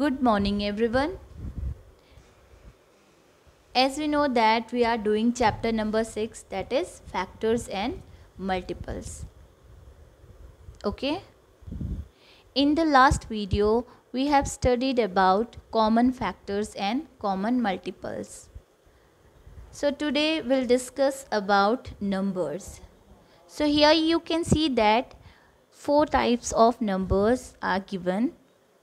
Good morning everyone. As we know that we are doing chapter number 6 that is factors and multiples. Okay. In the last video we have studied about common factors and common multiples. So today we'll discuss about numbers. So here you can see that four types of numbers are given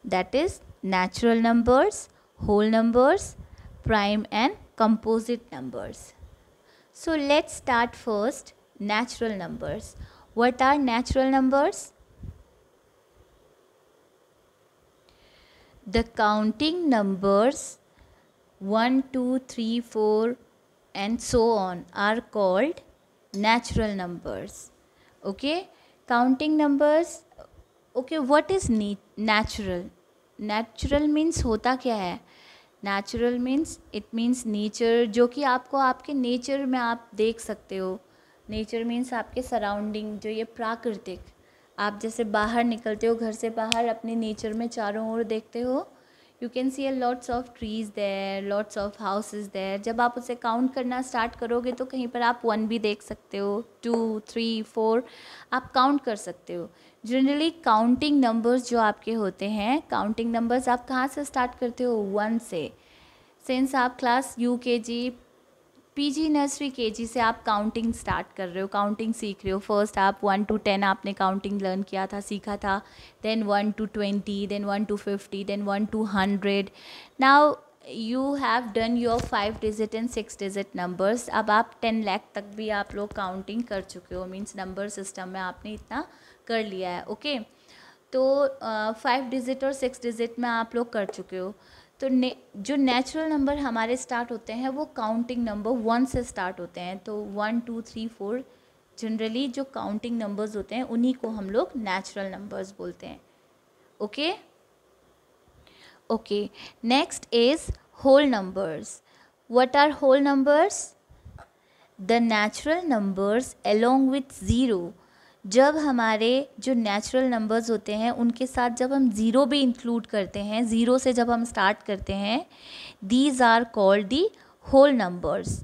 that is natural numbers, whole numbers, prime and composite numbers. So let's start first natural numbers. What are natural numbers? The counting numbers 1, 2, 3, 4 and so on are called natural numbers. Okay, counting numbers. Okay, what is natural? Natural means होता क्या है natural means it means nature जो कि आपको आपके nature में आप देख सकते हो नेचर मीन्स आपके सराउंडिंग जो ये प्राकृतिक आप जैसे बाहर निकलते हो घर से बाहर अपने नेचर में चारों ओर देखते हो you can see a lots of trees there lots of houses there जब आप उसे काउंट करना स्टार्ट करोगे तो कहीं पर आप वन भी देख सकते हो टू थ्री फोर आप काउंट कर सकते हो जनरली काउंटिंग नंबर्स जो आपके होते हैं काउंटिंग नंबर्स आप कहाँ से स्टार्ट करते हो वन से सिंस आप क्लास यू के जी पी जी नर्सरी के जी से आप काउंटिंग स्टार्ट कर रहे हो काउंटिंग सीख रहे हो फर्स्ट आप वन टू टेन आपने काउंटिंग लर्न किया था सीखा था then one to twenty then one to fifty then one to hundred now you have done your five digit and six digit numbers अब आप टेन लैख तक भी आप लोग काउंटिंग कर चुके हो मीन्स नंबर सिस्टम में आपने इतना कर लिया है ओके तो फाइव डिजिट और सिक्स डिजिट में आप लोग कर चुके हो तो ने, जो नेचुरल नंबर हमारे स्टार्ट होते हैं वो काउंटिंग नंबर वन से स्टार्ट होते हैं तो one two three four generally जो काउंटिंग नंबर्स होते हैं उन्हीं को हम लोग नेचुरल नंबर्स बोलते हैं okay okay next is whole numbers what are whole numbers the natural numbers along with zero जब हमारे जो नेचुरल नंबर्स होते हैं उनके साथ जब हम ज़ीरो भी इंक्लूड करते हैं ज़ीरो से जब हम स्टार्ट करते हैं these are called the whole numbers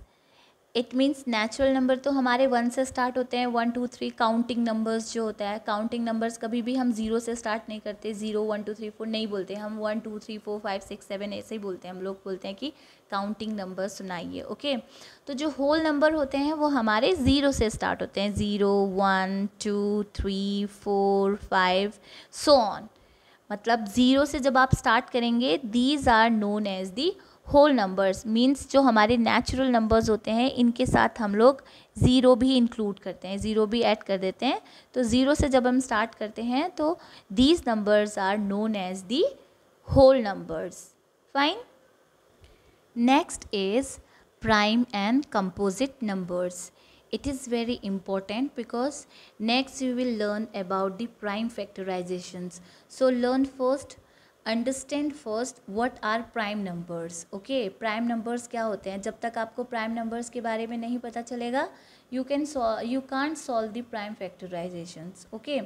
it means natural number तो हमारे वन से स्टार्ट होते हैं one two three counting numbers जो होता है काउंटिंग नंबर्स कभी भी हम जीरो से स्टार्ट नहीं करते zero one two three four नहीं बोलते हम one two three four five six seven ऐसे ही बोलते हैं हम लोग बोलते हैं कि काउंटिंग नंबर सुनाइए ओके तो जो होल नंबर होते हैं वो हमारे ज़ीरो से स्टार्ट होते हैं zero one two three four five so on मतलब ज़ीरो से जब आप स्टार्ट करेंगे these are known as the whole numbers means जो हमारे नेचुरल नंबर्स होते हैं इनके साथ हम लोग ज़ीरो भी इंक्लूड करते हैं ज़ीरो भी ऐड कर देते हैं तो ज़ीरो से जब हम स्टार्ट करते हैं तो these numbers are known as the whole numbers fine next is prime and composite numbers it is very important because next you will learn about the prime factorisations so learn first understand first what are prime numbers okay prime numbers क्या होते हैं जब तक आपको prime numbers के बारे में नहीं पता चलेगा you can you can't solve the prime factorisations okay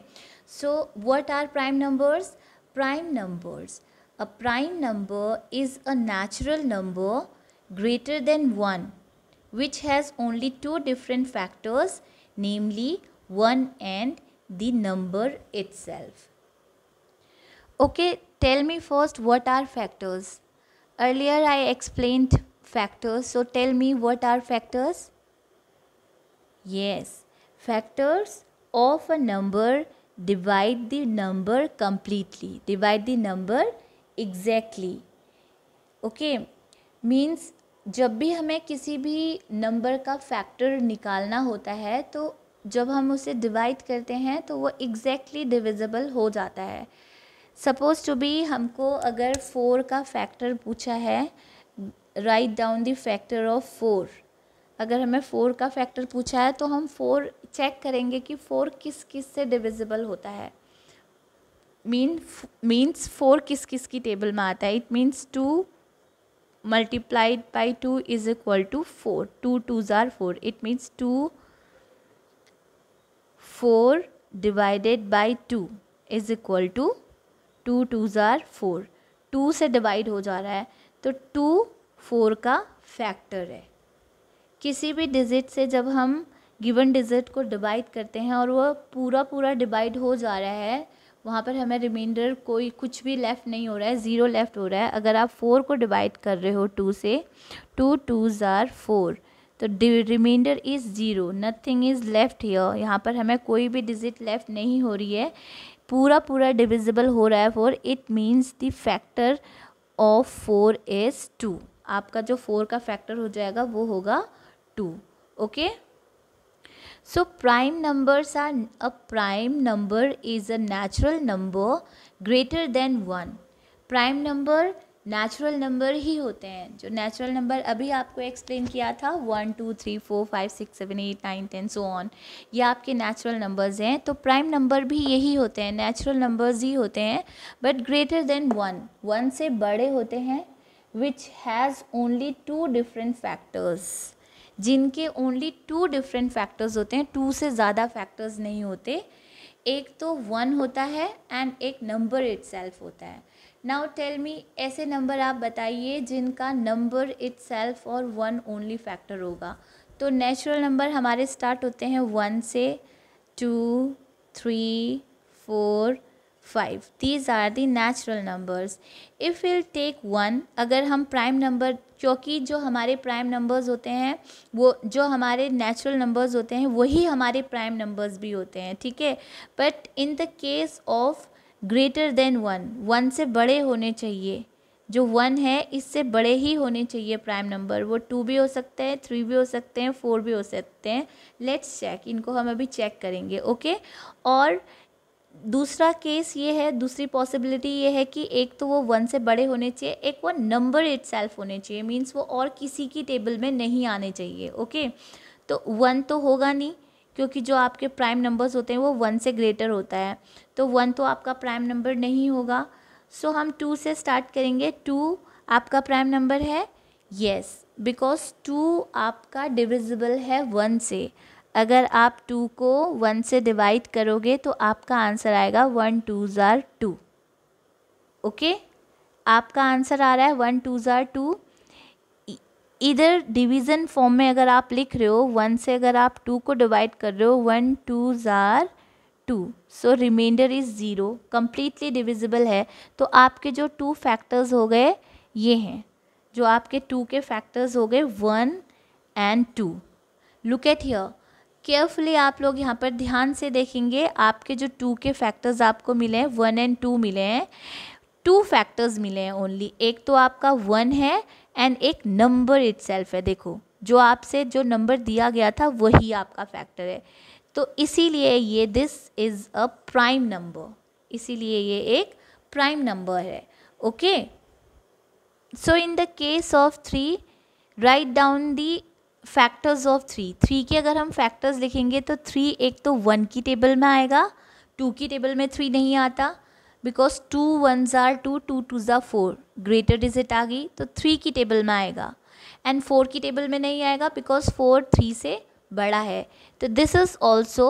so what are prime numbers prime numbers a prime number is a natural number greater than one which has only two different factors namely one and the number itself okay Tell me first what are factors. Earlier I explained factors, so tell me what are factors? Yes, factors of a number divide the number completely, divide the number exactly. Okay, means जब भी हमें किसी भी number का factor निकालना होता है तो जब हम उसे डिवाइड करते हैं तो वो एग्जैक्टली exactly डिविजिबल हो जाता है सपोज टू बी हमको अगर फोर का फैक्टर पूछा है write down the factor of four अगर हमें फ़ोर का फैक्टर पूछा है तो हम फ़ोर चेक करेंगे कि फ़ोर किस किस से डिविजिबल होता है मीन मीन्स फ़ोर किस किस की टेबल में आता है it means two multiplied by two is equal to four two two are four it means two four divided by two is equal to two two are four two से divide हो जा रहा है तो to four का factor है किसी भी डिजिट से जब हम गिवन डिजिट को डिवाइड करते हैं और वह पूरा पूरा डिवाइड हो जा रहा है वहाँ पर हमें रिमाइंडर कोई कुछ भी लेफ़्ट नहीं हो रहा है ज़ीरो लेफ़्ट हो रहा है अगर आप फोर को डिवाइड कर रहे हो टू से टू टू ज़ार फोर तो reminder is zero nothing is left here यहाँ पर हमें कोई भी डिजिट लेफ़्ट नहीं हो रही है पूरा पूरा डिविजिबल हो रहा है four it means the factor of four is two आपका जो फोर का फैक्टर हो जाएगा वो होगा two okay so prime numbers are a prime number is a natural number greater than one prime number natural number ही होते हैं जो नेचुरल नंबर अभी आपको एक्सप्लेन किया था one two three four five six seven eight nine ten so on ये आपके नेचुरल नंबर्स हैं तो प्राइम नंबर भी यही होते हैं नेचुरल नंबर्स ही होते हैं but greater than one one से बड़े होते हैं which has only two different factors जिनके ओनली टू डिफरेंट फैक्टर्स होते हैं टू से ज़्यादा फैक्टर्स नहीं होते एक तो वन होता है एंड एक नंबर इट होता है नाउ टेल मी ऐसे नंबर आप बताइए जिनका नंबर इट्सेल्फ और वन ओनली फैक्टर होगा तो नेचुरल नंबर हमारे स्टार्ट होते हैं वन से two three four five these are the natural numbers if will take one अगर हम प्राइम नंबर क्योंकि जो हमारे प्राइम नंबर्स होते हैं वो जो हमारे नेचुरल नंबर्स होते हैं वही हमारे प्राइम नंबर्स भी होते हैं ठीक है but in the case of greater than one one से बड़े होने चाहिए जो वन है इससे बड़े ही होने चाहिए प्राइम नंबर वो टू भी हो सकते हैं थ्री भी हो सकते हैं फोर भी हो सकते हैं लेट्स चेक इनको हम अभी चेक करेंगे ओके और दूसरा केस ये है दूसरी पॉसिबिलिटी ये है कि एक तो वो वन से बड़े होने चाहिए एक वो नंबर इट सेल्फ होने चाहिए मीन्स वो और किसी की टेबल में नहीं आने चाहिए ओके तो वन तो होगा नहीं क्योंकि जो आपके प्राइम नंबर्स होते हैं वो वन से ग्रेटर होता है तो वन तो आपका प्राइम नंबर नहीं होगा सो so, हम टू से स्टार्ट करेंगे टू आपका प्राइम नंबर है येस बिकॉज टू आपका डिविजिबल है वन से अगर आप टू को वन से डिवाइड करोगे तो आपका आंसर आएगा one two are two okay आपका आंसर आ रहा है वन टू ज़ार टू इधर डिवीज़न फॉर्म में अगर आप लिख रहे हो वन से अगर आप टू को डिवाइड कर रहे हो one two are two so reminder is zero completely divisible है तो आपके जो टू फैक्टर्स हो गए ये हैं जो आपके टू के फैक्टर्स हो गए one and two look at here carefully आप लोग यहाँ पर ध्यान से देखेंगे आपके जो टू के फैक्टर्स आपको मिले हैं वन एंड टू मिले हैं टू फैक्टर्स मिले हैं ओनली एक तो आपका वन है एंड एक नंबर इट है देखो जो आपसे जो नंबर दिया गया था वही आपका फैक्टर है तो इसीलिए ये this is a prime number इसीलिए ये एक प्राइम नंबर है okay so in the case of three write down the factors of three three के अगर हम फैक्टर्स लिखेंगे तो थ्री एक तो वन की टेबल में आएगा टू की टेबल में थ्री नहीं आता because two one are two two two are four greater digit आ गई तो थ्री की टेबल में आएगा एंड फोर की टेबल में नहीं आएगा बिकॉज फोर थ्री से बड़ा है तो this is also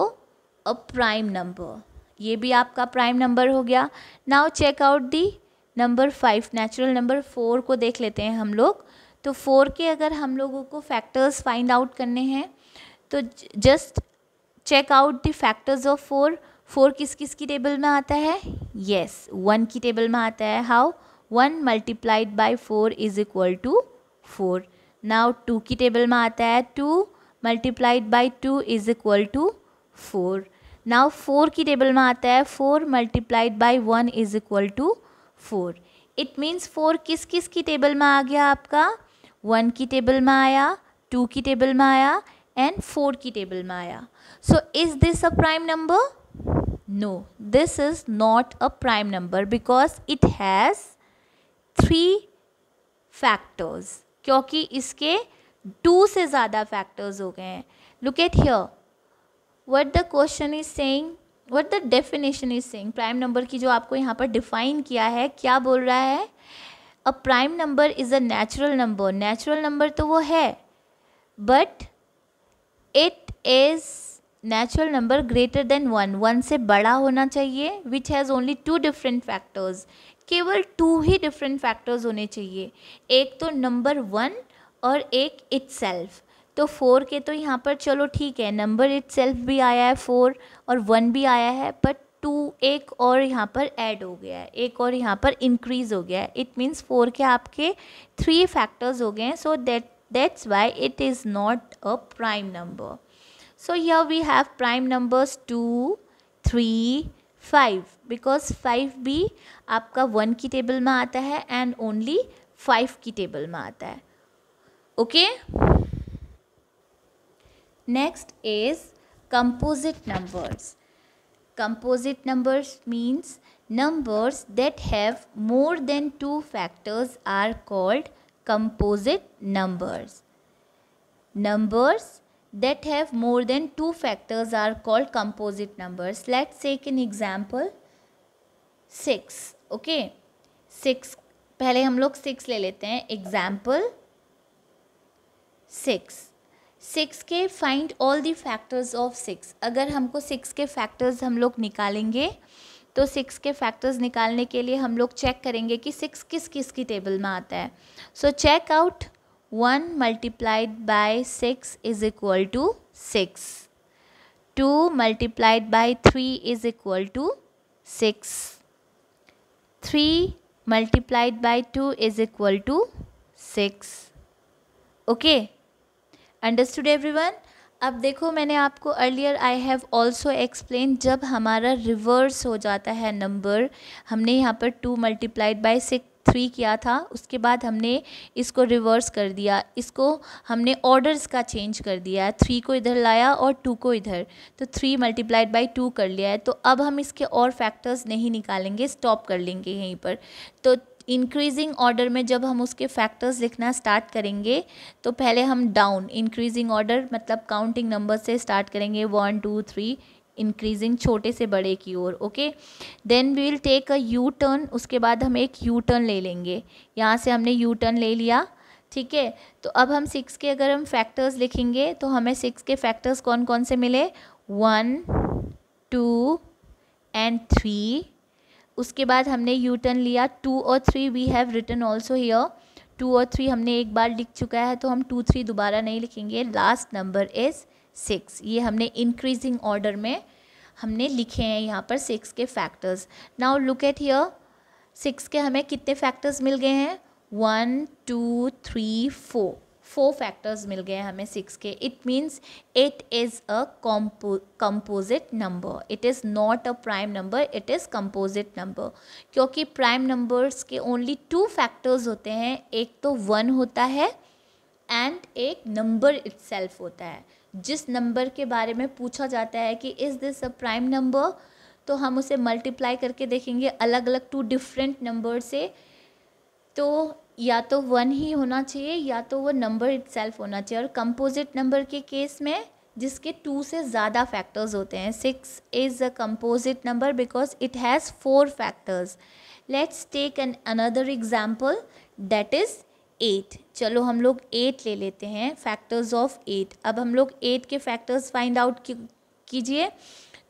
a prime number ये भी आपका प्राइम नंबर हो गया now check out the number five natural number four को देख लेते हैं हम लोग तो फोर के अगर हम लोगों को फैक्टर्स फाइंड आउट करने हैं तो just check out the factors of four four किस किस की टेबल में आता है येस yes, वन की टेबल में आता है how one multiplied by four is equal to four now two की टेबल में आता है two multiplied by two is equal to four now four की टेबल में आता है four multiplied by one is equal to four it means four किस किस की टेबल में आ गया आपका वन की टेबल में आया टू की टेबल में आया एंड फोर की टेबल में आया so is this a prime number no this is not a prime number because it has three factors क्योंकि इसके टू से ज़्यादा फैक्टर्स हो गए हैं look at here what the question is saying what the definition is saying prime number की जो आपको यहाँ पर डिफाइन किया है क्या बोल रहा है a prime number is a natural number natural number तो वो है but it is natural number greater than one one से बड़ा होना चाहिए which has only two different factors केवल टू ही डिफरेंट फैक्टर्स होने चाहिए एक तो नंबर वन और एक सेल्फ तो फोर के तो यहाँ पर चलो ठीक है नंबर सेल्फ भी आया है फोर और वन भी आया है बट टू एक और यहाँ पर ऐड हो गया है एक और यहाँ पर इंक्रीज़ हो गया है इट मीन्स फोर के आपके थ्री फैक्टर्स हो गए हैं so that that's why it is not a prime number so here we have prime numbers two three five because five भी आपका वन की टेबल में आता है एंड ओनली फाइव की टेबल में आता है okay next is composite numbers composite numbers means numbers that have more than two factors are called composite numbers numbers that have more than two factors are called composite numbers let's take an example six okay six पहले हम लोग six ले लेते हैं example six six के find all the factors of six अगर हमको six के फैक्टर्स हम लोग निकालेंगे तो सिक्स के फैक्टर्स निकालने के लिए हम लोग चेक करेंगे कि सिक्स किस किस की टेबल में आता है so check out one multiplied by six is equal to six two multiplied by three is equal to six three multiplied by two is equal to six okay understood everyone अब देखो मैंने आपको earlier I have also explain जब हमारा reverse हो जाता है number हमने यहाँ पर two multiplied by six three किया था उसके बाद हमने इसको रिवर्स कर दिया इसको हमने ऑर्डर्स का चेंज कर दिया है थ्री को इधर लाया और टू को इधर तो थ्री मल्टीप्लाइड बाई टू कर लिया है तो अब हम इसके और फैक्टर्स नहीं निकालेंगे स्टॉप कर लेंगे यहीं पर तो इंक्रीजिंग ऑर्डर में जब हम उसके फैक्टर्स लिखना स्टार्ट करेंगे तो पहले हम डाउन इंक्रीजिंग ऑर्डर मतलब काउंटिंग नंबर से स्टार्ट करेंगे वन टू थ्री इंक्रीजिंग छोटे से बड़े की ओर okay then we will take a U turn उसके बाद हम एक यू टर्न ले लेंगे यहाँ से हमने यू टर्न ले लिया ठीक है तो अब हम सिक्स के अगर हम फैक्टर्स लिखेंगे तो हमें सिक्स के फैक्टर्स कौन कौन से मिले वन टू एंड थ्री उसके बाद हमने यू टर्न लिया टू और three we have return also here two और थ्री हमने एक बार लिख चुका है तो हम टू थ्री दोबारा नहीं लिखेंगे लास्ट नंबर इज़ सिक्स ये हमने इंक्रीजिंग ऑर्डर में हमने लिखे हैं यहाँ पर सिक्स के factors now look at here six के हमें कितने फैक्टर्स मिल गए हैं one two three four four factors मिल गए हमें सिक्स के it means it is a composite number it is not a prime number it is composite number क्योंकि प्राइम नंबर्स के ओनली टू फैक्टर्स होते हैं एक तो वन होता है एंड एक नंबर इट्सल्फ होता है जिस नंबर के बारे में पूछा जाता है कि is this a prime number तो हम उसे मल्टीप्लाई करके देखेंगे अलग अलग टू डिफरेंट नंबर से तो या तो वन ही होना चाहिए या तो वो नंबर इट होना चाहिए और कंपोजिट नंबर के केस में जिसके टू से ज़्यादा फैक्टर्स होते हैं six is a composite number because it has four factors let's take an another example that is eight चलो हम लोग एट ले लेते हैं फैक्टर्स ऑफ एट अब हम लोग एट के फैक्टर्स फाइंड आउट कीजिए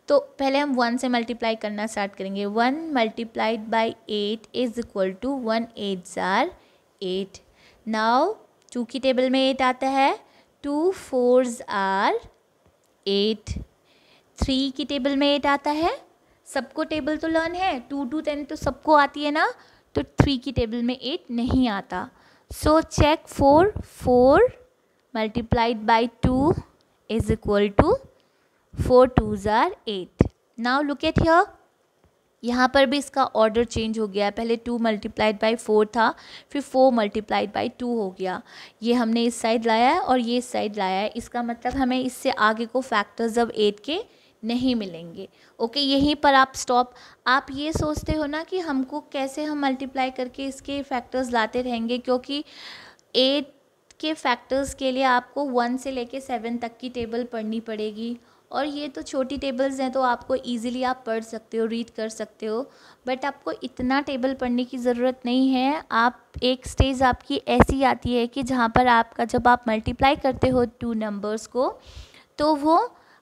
तो पहले हम वन से मल्टीप्लाई करना स्टार्ट करेंगे one multiplied by eight is equal to one eight ज़ार एट नाउ टू की टेबल में एट आता है two fours are eight three की टेबल में एट आता है सबको टेबल तो लर्न है टू टू टेन तो सबको आती है ना तो थ्री की टेबल में एट नहीं आता so check four four multiplied by two is equal to four two ज़ार eight now look at here यहाँ पर भी इसका ऑर्डर चेंज हो गया पहले टू मल्टीप्लाइड बाई फोर था फिर फोर मल्टीप्लाइड बाई टू हो गया ये हमने इस साइड लाया है और ये इस साइड लाया है इसका मतलब हमें इससे आगे को फैक्टर्स अब एट के नहीं मिलेंगे ओके यहीं पर आप स्टॉप आप ये सोचते हो ना कि हमको कैसे हम मल्टीप्लाई करके इसके फैक्टर्स लाते रहेंगे क्योंकि एट के फैक्टर्स के लिए आपको वन से लेके सेवन तक की टेबल पढ़नी पड़ेगी और ये तो छोटी टेबल्स हैं तो आपको ईज़िली आप पढ़ सकते हो रीड कर सकते हो बट आपको इतना टेबल पढ़ने की ज़रूरत नहीं है आप एक स्टेज आपकी ऐसी आती है कि जहाँ पर आपका जब आप मल्टीप्लाई करते हो टू नंबर्स को तो वो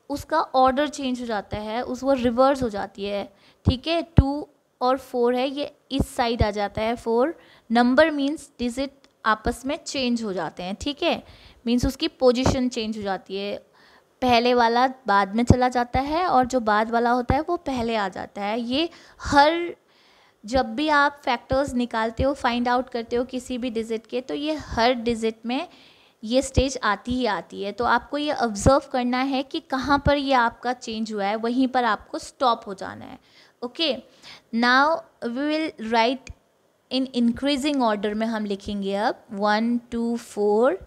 उसका ऑर्डर चेंज हो जाता है उस वो रिवर्स हो जाती है ठीक है टू और फोर है ये इस साइड आ जाता है फोर नंबर मीन्स डिजिट आपस में चेंज हो जाते हैं ठीक है मीन्स उसकी पोजिशन चेंज हो जाती है पहले वाला बाद में चला जाता है और जो बाद वाला होता है वो पहले आ जाता है ये हर जब भी आप फैक्टर्स निकालते हो फाइंड आउट करते हो किसी भी डिजिट के तो ये हर डिजिट में ये स्टेज आती ही आती है तो आपको ये ऑब्ज़र्व करना है कि कहाँ पर ये आपका चेंज हुआ है वहीं पर आपको स्टॉप हो जाना है okay now we will write in increasing order में हम लिखेंगे अब one two four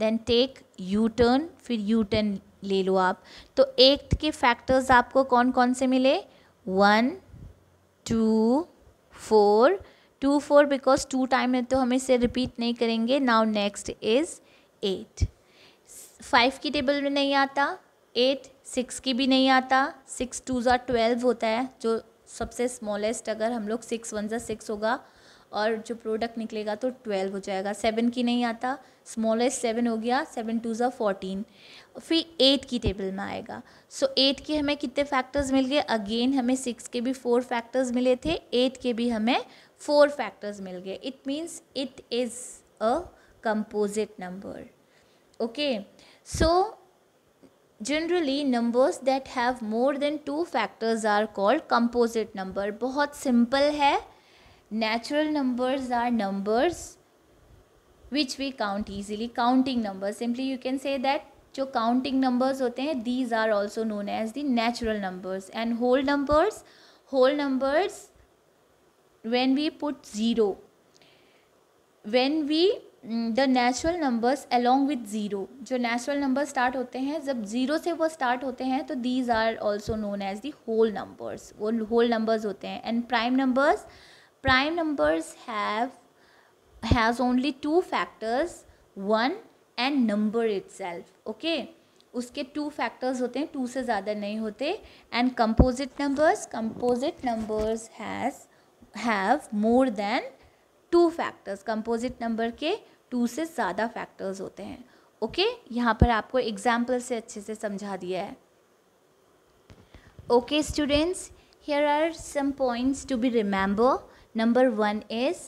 then take U turn फिर यू टर्न ले लो आप तो एट के फैक्टर्स आपको कौन कौन से मिले one two four two four because two time है तो हम इसे रिपीट नहीं करेंगे now next is eight five की टेबल में नहीं आता एट सिक्स की भी नहीं आता सिक्स टू ज़ा ट्वेल्व होता है जो सबसे स्मॉलेस्ट अगर हम लोग सिक्स वन ज़ा सिक्स होगा और जो प्रोडक्ट निकलेगा तो ट्वेल्व हो जाएगा सेवन की नहीं आता स्मॉलेस्ट सेवन हो गया सेवन टू ज़ा फोर्टीन फिर एट की टेबल में आएगा सो so, एट के हमें कितने फैक्टर्स मिल गए अगेन हमें सिक्स के भी फोर फैक्टर्स मिले थे एट के भी हमें फोर फैक्टर्स मिल गए it means it is a composite number okay so generally numbers that have more than two factors are called composite number बहुत सिंपल है natural numbers are numbers which we count easily counting numbers simply you can say that जो counting numbers होते हैं these are also known as the natural numbers and whole numbers whole numbers when we put 0 when we the natural numbers along with zero जो natural numbers start होते हैं जब zero से वो start होते हैं तो these are also known as the whole numbers वो whole numbers होते हैं and prime numbers numbers have has only two factors one and number itself okay उसके टू फैक्टर्स होते हैं टू से ज़्यादा नहीं होते and composite numbers composite numbers has have more than two factors composite number के two से ज़्यादा फैक्टर्स होते हैं ओके okay? यहाँ पर आपको एग्जाम्पल से अच्छे से समझा दिया है okay students here are some points to be remember number one is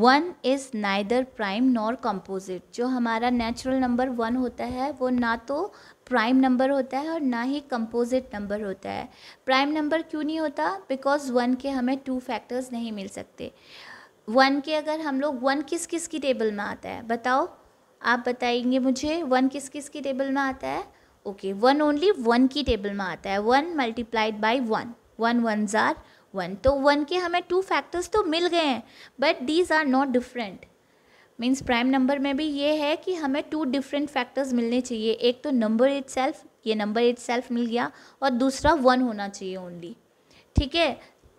one is neither prime nor composite जो हमारा नेचुरल नंबर वन होता है वो ना तो प्राइम नंबर होता है और ना ही कंपोजिट नंबर होता है प्राइम नंबर क्यों नहीं होता बिकॉज वन के हमें टू फैक्टर्स नहीं मिल सकते वन के अगर हम लोग वन किस किस की टेबल में आता है बताओ आप बताएंगे मुझे वन किस किस की टेबल में आता है ओके वन ओनली वन की टेबल में आता है one multiplied by one one one ज़ार वन तो वन के हमें टू फैक्टर्स तो मिल गए हैं but these are not different means prime number में भी ये है कि हमें टू डिफरेंट फैक्टर्स मिलने चाहिए एक तो नंबर इट सेल्फ ये नंबर इट सेल्फ मिल गया और दूसरा वन होना चाहिए ओनली ठीक है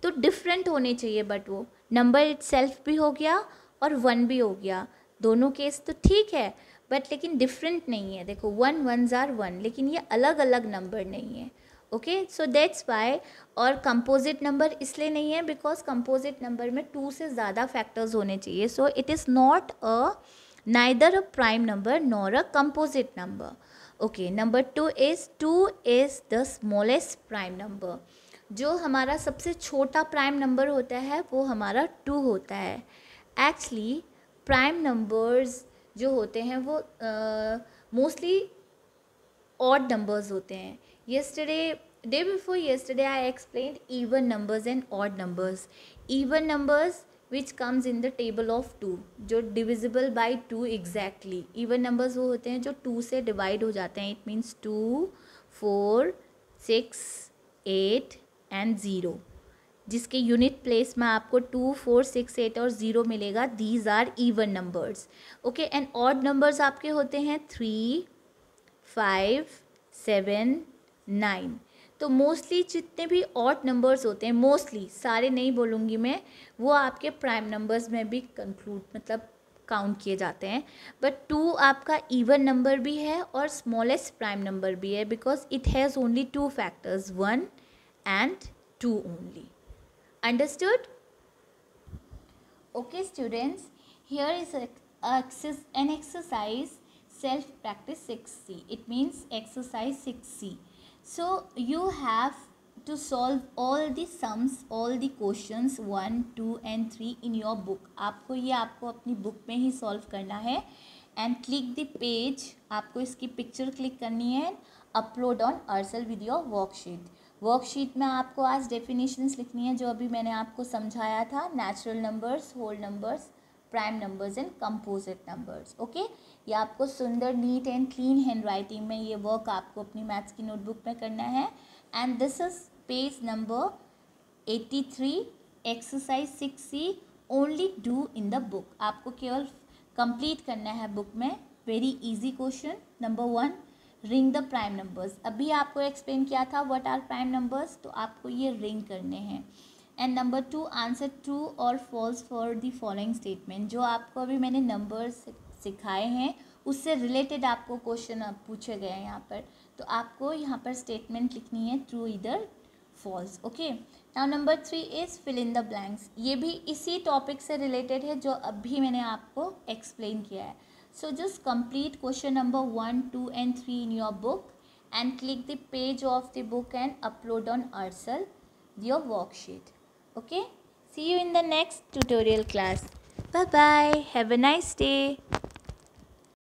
तो डिफरेंट होने चाहिए बट वो नंबर इट सेल्फ भी हो गया और वन भी हो गया दोनों केस तो ठीक है बट लेकिन डिफरेंट नहीं है देखो वन वन ज़ार वन लेकिन ये अलग अलग नंबर नहीं है ओके सो दैट्स वाई और कंपोजिट नंबर इसलिए नहीं है बिकॉज कंपोजिट नंबर में टू से ज़्यादा फैक्टर्स होने चाहिए so it is not a neither a prime number nor a composite number okay number two is two is the smallest prime number जो हमारा सबसे छोटा प्राइम नंबर होता है वो हमारा टू होता है एक्चुअली प्राइम नंबर्स जो होते हैं वो मोस्टली ऑड नंबर्स होते हैं yesterday day before yesterday i explained even numbers and odd numbers even numbers which comes in the table of two जो divisible by two exactly even numbers वो होते हैं जो टू से डिवाइड हो जाते हैं it means two four six eight and zero जिसके यूनिट प्लेस में आपको टू फोर सिक्स एट और ज़ीरो मिलेगा these are even numbers okay and odd numbers आपके होते हैं थ्री फाइव सेवन नाइन तो मोस्टली जितने भी ऑट नंबर्स होते हैं मोस्टली सारे नहीं बोलूँगी मैं वो आपके प्राइम नंबर्स में भी कंक्लूड मतलब काउंट किए जाते हैं बट टू आपका इवन नंबर भी है और स्मॉलेस्ट प्राइम नंबर भी है because it has only two factors one and two only understood okay students is an exercise self practice six C it means exercise six C so you have to solve all the sums all the questions one two and three in your book आपको ये आपको अपनी book में ही solve करना है and click the page आपको इसकी picture click करनी है and upload on अर्सल with your worksheet वर्कशीट में आपको आज डेफिनेशंस लिखनी है जो अभी मैंने आपको समझाया था natural numbers whole numbers prime numbers and composite numbers okay ये आपको सुंदर neat and clean handwriting में ये वर्क आपको अपनी मैथ्स की नोटबुक में करना है and this is page number eighty three exercise six C only do in the book आपको केवल कंप्लीट करना है बुक में very easy question number one ring the prime numbers अभी आपको एक्सप्लेन किया था व्हाट आर प्राइम नंबर्स तो आपको ये रिंग करने हैं and number two answer true और false for the following statement जो आपको अभी मैंने नंबर सिखाए हैं उससे रिलेटेड आपको क्वेश्चन पूछे गए हैं यहाँ पर तो आपको यहाँ पर स्टेटमेंट लिखनी है ट्रू इधर false okay now number three is fill in the blanks ये भी इसी टॉपिक से रिलेटेड है जो अभी मैंने आपको एक्सप्लेन किया है so just complete question number one two and three in your book and click the page of the book and upload on अर्सल your worksheet Okay. See you in the next tutorial class. Bye bye. Have a nice day.